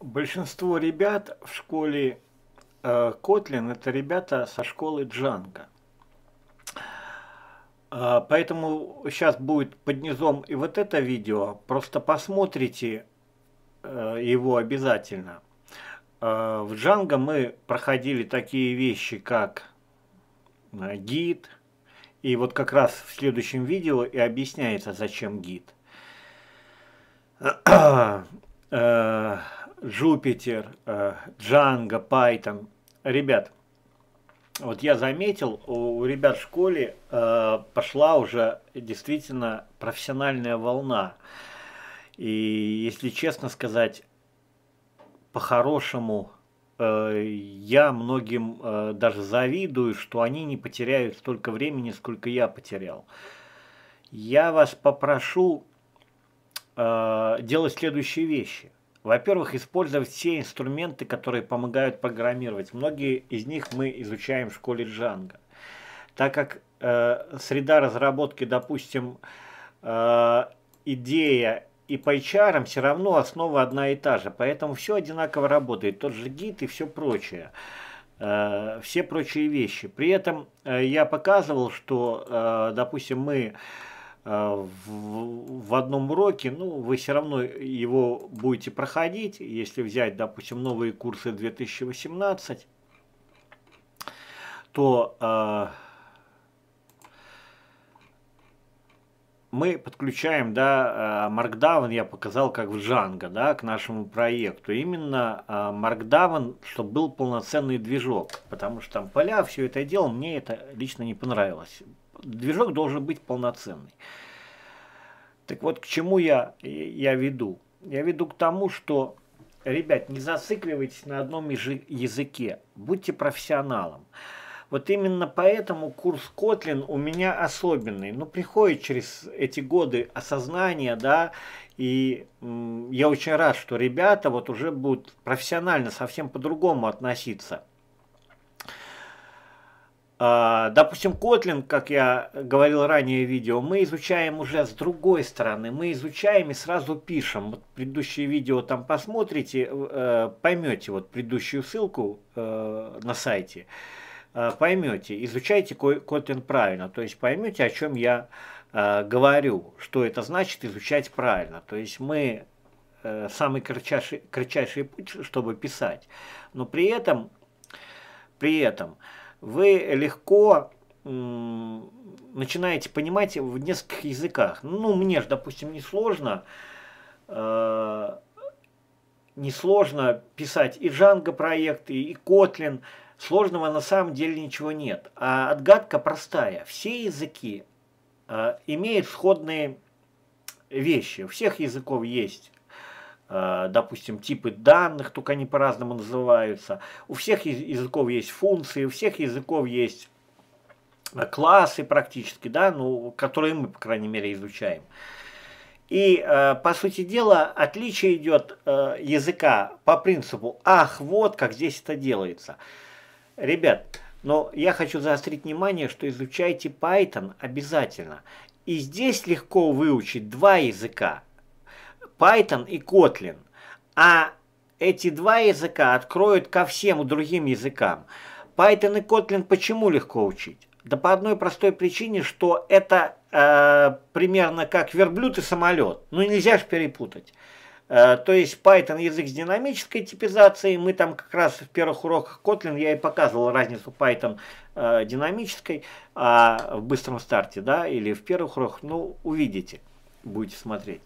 Большинство ребят в школе э, Kotlin – это ребята со школы Джанга, Э, поэтому сейчас будет под низом и вот это видео. Просто посмотрите э, его обязательно. Э, в Django мы проходили такие вещи, как э, гид. И вот как раз в следующем видео и объясняется, зачем гид. Jupyter, э, Django, Python. Ребят, вот я заметил, у ребят в школе э, пошла уже действительно профессиональная волна. И если честно сказать, по-хорошему, э, я многим даже завидую, что они не потеряют столько времени, сколько я потерял. Я вас попрошу делать следующие вещи. Во-первых, использовать все инструменты, которые помогают программировать. Многие из них мы изучаем в школе Django. Так как э, среда разработки, допустим, э, идея и по HR все равно основа одна и та же, поэтому все одинаково работает, тот же гид и все прочее, э, все прочие вещи. При этом э, я показывал, что, э, допустим, мы Э, в, в одном уроке, ну, вы все равно его будете проходить, если взять, допустим, новые курсы 2018, то э, мы подключаем, да, э, Markdown, я показал, как в Django, да, к нашему проекту. Именно э, Markdown, чтобы был полноценный движок, потому что там поля, все это дело, мне это лично не понравилось движок должен быть полноценный. Так вот, к чему я, я веду? Я веду к тому, что, ребят, не зацикливайтесь на одном языке, будьте профессионалом. Вот именно поэтому курс Котлин у меня особенный. Ну, приходит через эти годы осознание, да, и я очень рад, что ребята вот уже будут профессионально совсем по-другому относиться. А, допустим, Kotlin, как я говорил ранее в видео, мы изучаем уже с другой стороны. Мы изучаем и сразу пишем. Вот предыдущее видео там посмотрите, э, поймете вот предыдущую ссылку э, на сайте, э, поймете, изучайте Kotlin правильно, то есть поймете, о чем я говорю, что это значит изучать правильно. То есть мы самый кратчайший, кратчайший путь, чтобы писать, но при этом, при этом, вы легко начинаете понимать в нескольких языках. Ну, мне же, допустим, несложно, э, несложно писать и Django проекты, и Kotlin. Сложного на самом деле ничего нет. А отгадка простая. Все языки э, имеют сходные вещи. У всех языков есть Э, допустим, типы данных, только они по-разному называются. У всех языков есть функции, у всех языков есть э, классы практически, да, ну, которые мы, по крайней мере, изучаем. И, э, по сути дела, отличие идет э, языка по принципу «ах, вот, как здесь это делается». Ребят, но я хочу заострить внимание, что изучайте Python обязательно. И здесь легко выучить два языка – Python и Kotlin. А эти два языка откроют ко всем другим языкам. Python и Kotlin почему легко учить? Да по одной простой причине, что это э, примерно как верблюд и самолет. Ну нельзя же перепутать. Э, то есть Python язык с динамической типизацией. Мы там как раз в первых уроках Kotlin я и показывал разницу Python э, динамической а в быстром старте, да, или в первых уроках. Ну увидите, будете смотреть.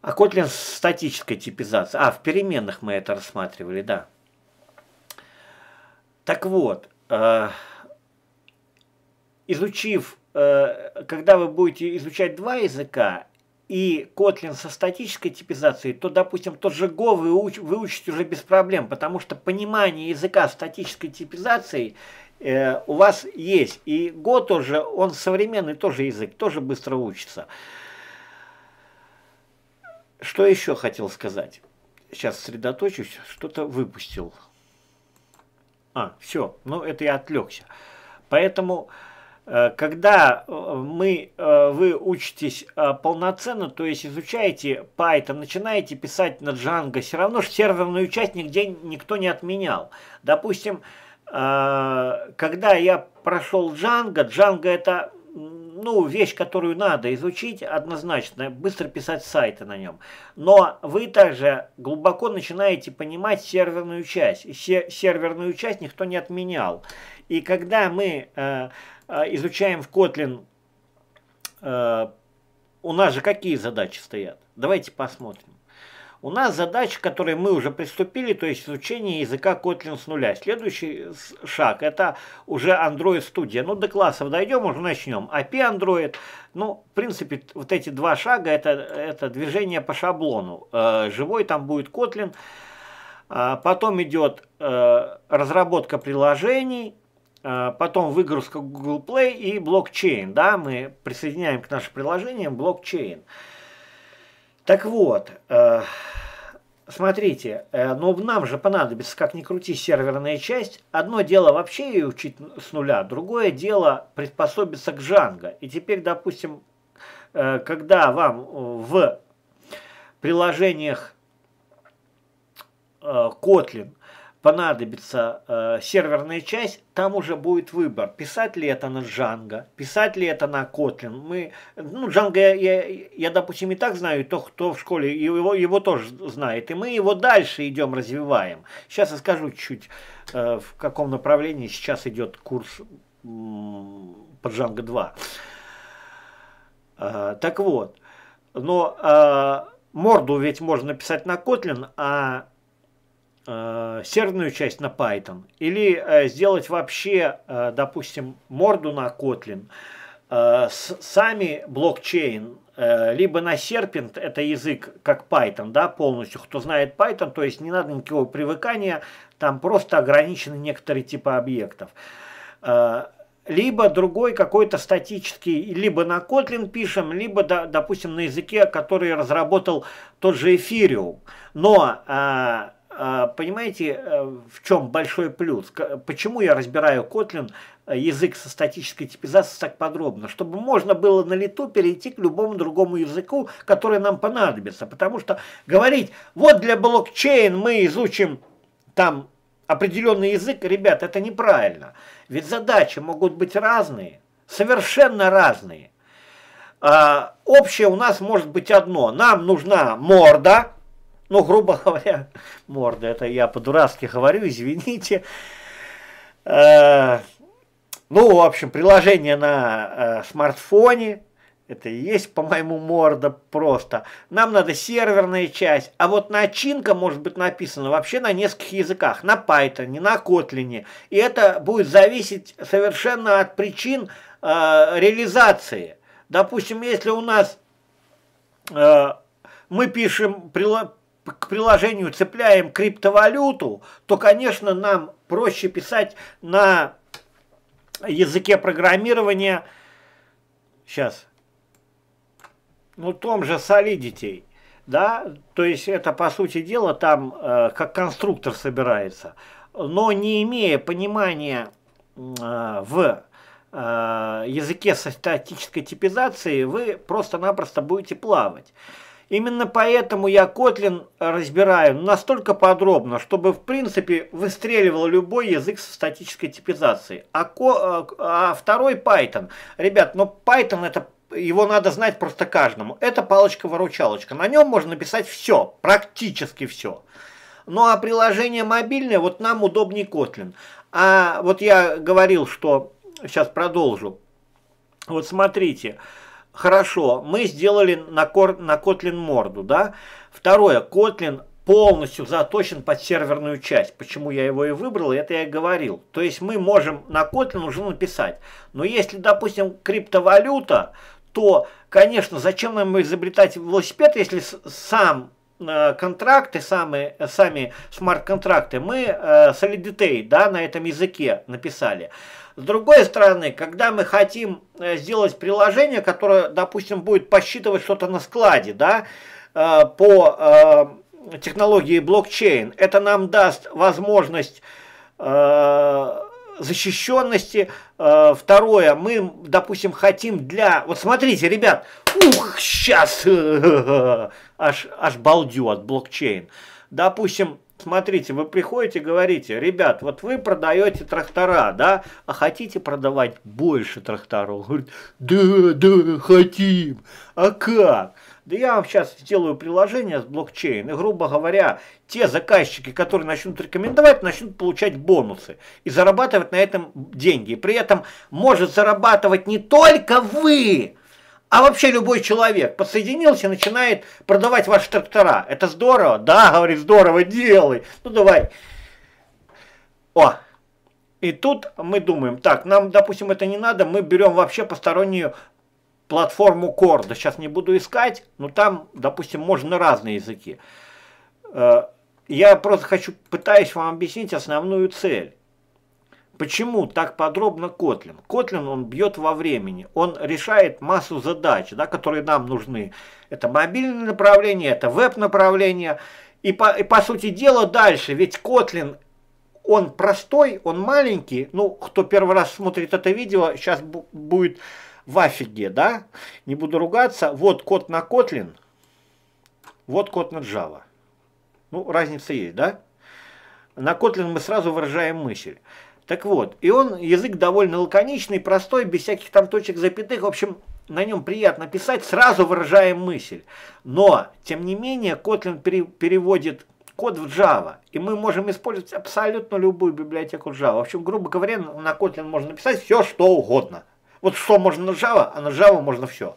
А Kotlin статическая типизация. А, в переменных мы это рассматривали, да. Так вот, э, изучив, э, когда вы будете изучать два языка и Kotlin со статической типизацией, то, допустим, тот же Go вы уч, выучите уже без проблем, потому что понимание языка статической типизацией э, у вас есть. И Go тоже, он современный тоже язык, тоже быстро учится. Что еще хотел сказать? Сейчас сосредоточусь, что-то выпустил. А, все, ну это я отвлекся. Поэтому, э, когда э, мы, э, вы учитесь полноценно, то есть изучаете Python, начинаете писать на Django, все равно же серверную часть нигде никто не отменял. Допустим, когда я прошел Django, Django это ну, вещь, которую надо изучить, однозначно, быстро писать сайты на нем. Но вы также глубоко начинаете понимать серверную часть. И серверную часть никто не отменял. И когда мы э, э, изучаем в Kotlin, э, у нас же какие задачи стоят? Давайте посмотрим. У нас задача, к которой мы уже приступили, то есть изучение языка Kotlin с нуля. Следующий шаг – это уже Android Studio. Ну, до классов дойдем, уже начнем. API а Android, ну, в принципе, вот эти два шага – это, это движение по шаблону. Э, живой там будет Kotlin. Э, потом идет э, разработка приложений, потом выгрузка Google Play и блокчейн. Да, мы присоединяем к нашим приложениям блокчейн. Блокчейн. Так вот, э, смотрите, э, но ну, нам же понадобится, как ни крути, серверная часть. Одно дело вообще ее учить с нуля, другое дело приспособиться к Джанго. И теперь, допустим, э, когда вам в приложениях Kotlin понадобится э, серверная часть, там уже будет выбор, писать ли это на Django, писать ли это на Kotlin. Мы, ну, Django я, я, я допустим, и так знаю, и то, кто в школе его, его тоже знает. И мы его дальше идем, развиваем. Сейчас я скажу чуть, э, в каком направлении сейчас идет курс э, по Django 2. Э, так вот, но э, морду ведь можно писать на Kotlin, а Э, серверную часть на Python, или э, сделать вообще, э, допустим, морду на Kotlin, сами блокчейн, либо на Serpent, это язык как Python, да, полностью, кто знает Python, то есть не надо никакого привыкания, там просто ограничены некоторые типы объектов. Либо другой какой-то статический, либо на Kotlin пишем, либо, допустим, на языке, который разработал тот же Ethereum. Но а, понимаете, э, в чем большой плюс? Почему я разбираю Kotlin э, язык со статической типизацией так подробно? Чтобы можно было на лету перейти к любому другому языку, который нам понадобится. Потому что говорить, вот для блокчейн мы изучим там определенный язык, ребят, это неправильно. Ведь задачи могут быть разные, совершенно разные. А, общее у нас может быть одно. Нам нужна морда, ну, грубо говоря, морда, это я по-дурацки говорю, извините. Э, ну, в общем, приложение на э, смартфоне, это и есть, по-моему, морда просто. Нам надо серверная часть. А вот начинка может быть написана вообще на нескольких языках. На Python, на Kotlin. И это будет зависеть совершенно от причин э, реализации. Допустим, если у нас мы пишем к приложению цепляем криптовалюту, то, конечно, нам проще писать на языке программирования, сейчас, ну, том же Solidity, да, то есть это, по сути дела, там э, как конструктор собирается, но не имея понимания э, в э, языке со статической типизации вы просто-напросто будете плавать. Именно поэтому я Kotlin разбираю настолько подробно, чтобы в принципе выстреливал любой язык со статической типизацией. А, ко, а, а второй Python. Ребят, но Python это его надо знать просто каждому. Это палочка-выручалочка. На нем можно написать все, практически все. Ну а приложение мобильное, вот нам удобнее Kotlin. А вот я говорил, что, сейчас продолжу. Вот смотрите, смотрите. Хорошо, мы сделали на, кор, на Kotlin морду, да? Второе, Kotlin полностью заточен под серверную часть. Почему я его и выбрал, это я и говорил. То есть мы можем на Kotlin уже написать. Но если, допустим, криптовалюта, то, конечно, зачем нам изобретать велосипед, если сам Э, контракты, сами, э, сами смарт-контракты мы э, Solidity да, на этом языке написали. С другой стороны, когда мы хотим сделать приложение, которое, допустим, будет посчитывать что-то на складе, да, по технологии блокчейн, это нам даст возможность защищенности. Э, второе, мы, допустим, хотим для... Вот смотрите, ребят, ух, сейчас аж, аж балдю от блокчейн. Допустим, смотрите, вы приходите, говорите, ребят, вот вы продаете трактора, да, а хотите продавать больше тракторов? Говорит, да, да, хотим, а как? Да я вам сейчас сделаю приложение с блокчейн, и, грубо говоря, те заказчики, которые начнут рекомендовать, начнут получать бонусы и зарабатывать на этом деньги. При этом может зарабатывать не только вы, а вообще любой человек подсоединился, начинает продавать ваши трактора. Это здорово? Да, говорит, здорово, делай. Ну давай. О, и тут мы думаем, так, нам, допустим, это не надо, мы берем вообще постороннюю платформу Корда, сейчас не буду искать, но там, допустим, можно разные языки. Э, я просто хочу, пытаюсь вам объяснить основную цель. Почему так подробно Котлин? Котлин, он бьет во времени, он решает массу задач, да, которые нам нужны. Это мобильное направление, это веб-направление. И по, и по сути дела дальше, ведь Котлин, он простой, он маленький. Ну, кто первый раз смотрит это видео, сейчас будет в афиге, да, не буду ругаться, вот код на Kotlin, вот код на Java. Ну, разница есть, да? На Kotlin мы сразу выражаем мысль. Так вот, и он, язык довольно лаконичный, простой, без всяких там точек, запятых, в общем, на нем приятно писать, сразу выражаем мысль. Но, тем не менее, Kotlin пере переводит код в Java, и мы можем использовать абсолютно любую библиотеку Java. В общем, грубо говоря, на Kotlin можно написать все, что угодно. Вот что можно на Java, а на Java можно все.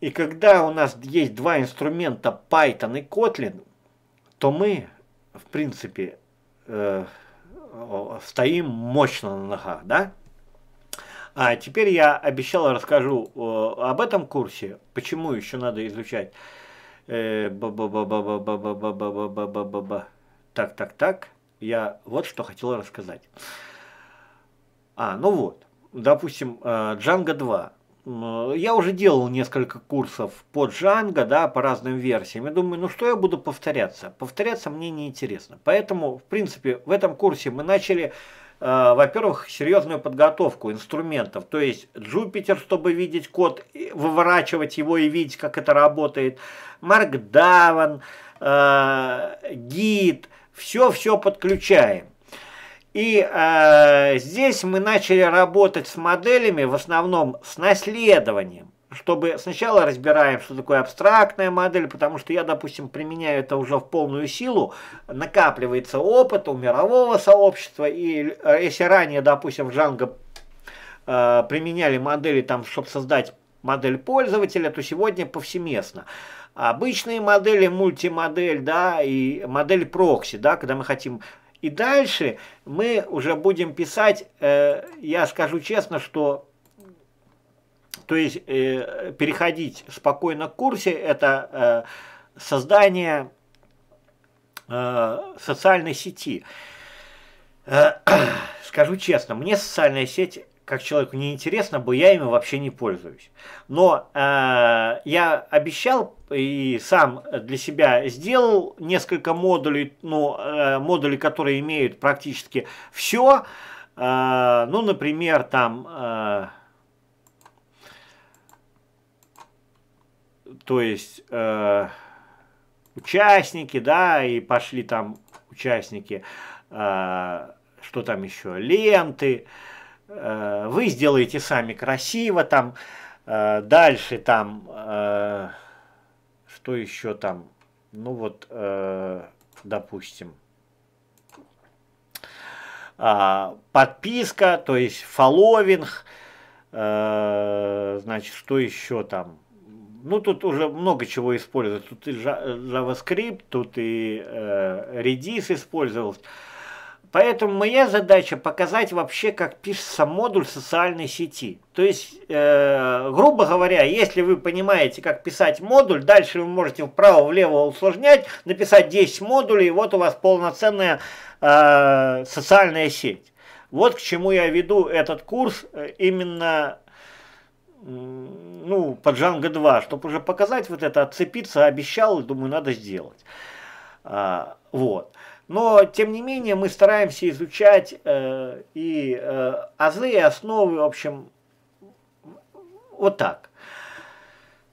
И когда у нас есть два инструмента Python и Kotlin, то мы, в принципе, э, стоим мощно на ногах, да? А теперь я обещал расскажу э, об этом курсе, почему еще надо изучать. Э, ба -ба -ба так, так, так. Я вот что хотел рассказать. А, ну вот, допустим, э, Django 2 я уже делал несколько курсов по Django, да, по разным версиям, Я думаю, ну что я буду повторяться? Повторяться мне неинтересно. Поэтому, в принципе, в этом курсе мы начали, э, во-первых, серьезную подготовку инструментов, то есть Jupyter, чтобы видеть код, выворачивать его и видеть, как это работает, Markdown, э, Git, все-все подключаем. И э, здесь мы начали работать с моделями, в основном с наследованием. Чтобы сначала разбираем, что такое абстрактная модель, потому что я, допустим, применяю это уже в полную силу, накапливается опыт у мирового сообщества, и э, если ранее, допустим, в Django э, применяли модели, там, чтобы создать модель пользователя, то сегодня повсеместно. Обычные модели, мультимодель, да, и модель прокси, да, когда мы хотим и дальше мы уже будем писать, э, я скажу честно, что то есть э, переходить спокойно к курсе, это э, создание э, социальной сети. Э, скажу честно, мне социальная сеть как человеку неинтересно бы, я ими вообще не пользуюсь. Но э, я обещал и сам для себя сделал несколько модулей, ну, э, модули, которые имеют практически все. Э, ну, например, там... Э, то есть... Э, участники, да, и пошли там участники, э, что там еще, ленты, э, Э, вы сделаете сами красиво, там э, дальше там, э, что еще там, ну вот, допустим, а, подписка, то есть фолловинг, значит, что еще там, ну, тут уже много чего использовать Тут и JavaScript, тут и э, Redis использовалось Поэтому моя задача показать вообще, как пишется модуль социальной сети. То есть, э, грубо говоря, если вы понимаете, как писать модуль, дальше вы можете вправо-влево усложнять, написать 10 модулей, и вот у вас полноценная э, социальная сеть. Вот к чему я веду этот курс э, именно ну, по Django 2, чтобы уже показать вот это, отцепиться, обещал, думаю, надо сделать. А, вот. Но, тем не менее, мы стараемся изучать э, и э, азы, и основы, в общем, вот так.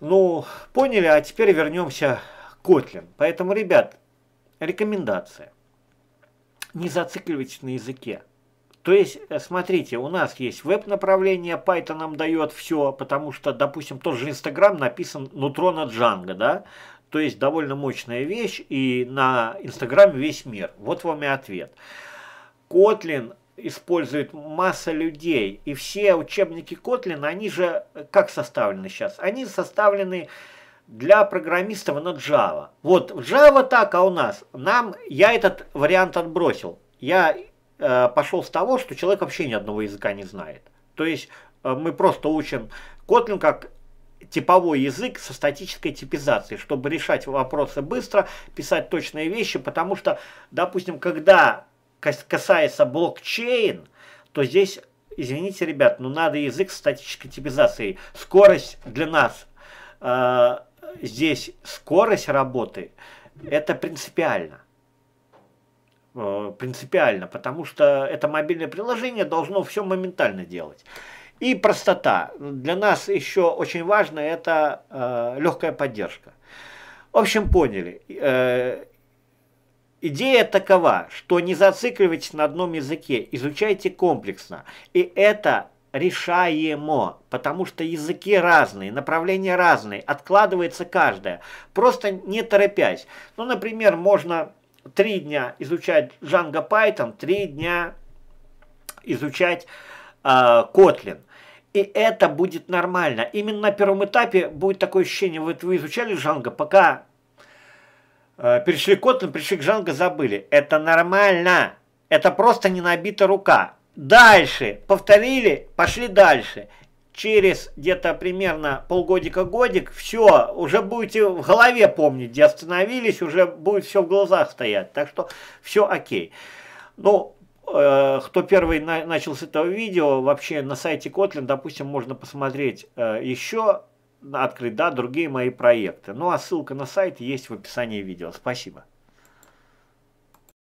Ну, поняли, а теперь вернемся к Kotlin. Поэтому, ребят, рекомендация. Не зацикливайтесь на языке. То есть, э, смотрите, у нас есть веб-направление, Python нам дает все, потому что, допустим, тот же Instagram написан нутро на Django, да? То есть довольно мощная вещь и на Инстаграме весь мир. Вот вам и ответ. Котлин использует масса людей. И все учебники Kotlin, они же как составлены сейчас? Они составлены для программистов на Java. Вот Java так, а у нас. Нам, я этот вариант отбросил. Я э, пошел с того, что человек вообще ни одного языка не знает. То есть э, мы просто учим Kotlin как типовой язык со статической типизацией, чтобы решать вопросы быстро, писать точные вещи, потому что, допустим, когда касается блокчейн, то здесь, извините, ребят, но ну, надо язык с статической типизацией. Скорость для нас, э, здесь скорость работы, это принципиально э, принципиально, потому что это мобильное приложение должно все моментально делать. И простота. Для нас еще очень важно это э, легкая поддержка. В общем, поняли. Э, идея такова, что не зацикливайтесь на одном языке, изучайте комплексно. И это решаемо, потому что языки разные, направления разные, откладывается каждое. Просто не торопясь. Ну, например, можно три дня изучать Django Python, три дня изучать Э, Котлин И это будет нормально. Именно на первом этапе будет такое ощущение, вот вы изучали Джанго, пока э, перешли к Kotlin, пришли к Джанго, забыли. Это нормально. Это просто не набита рука. Дальше. Повторили, пошли дальше. Через где-то примерно полгодика-годик, все, уже будете в голове помнить, где остановились, уже будет все в глазах стоять. Так что все окей. Ну, Э, кто первый на, начал с этого видео, вообще на сайте Kotlin, допустим, можно посмотреть э, еще, открыть, да, другие мои проекты. Ну а ссылка на сайт есть в описании видео. Спасибо.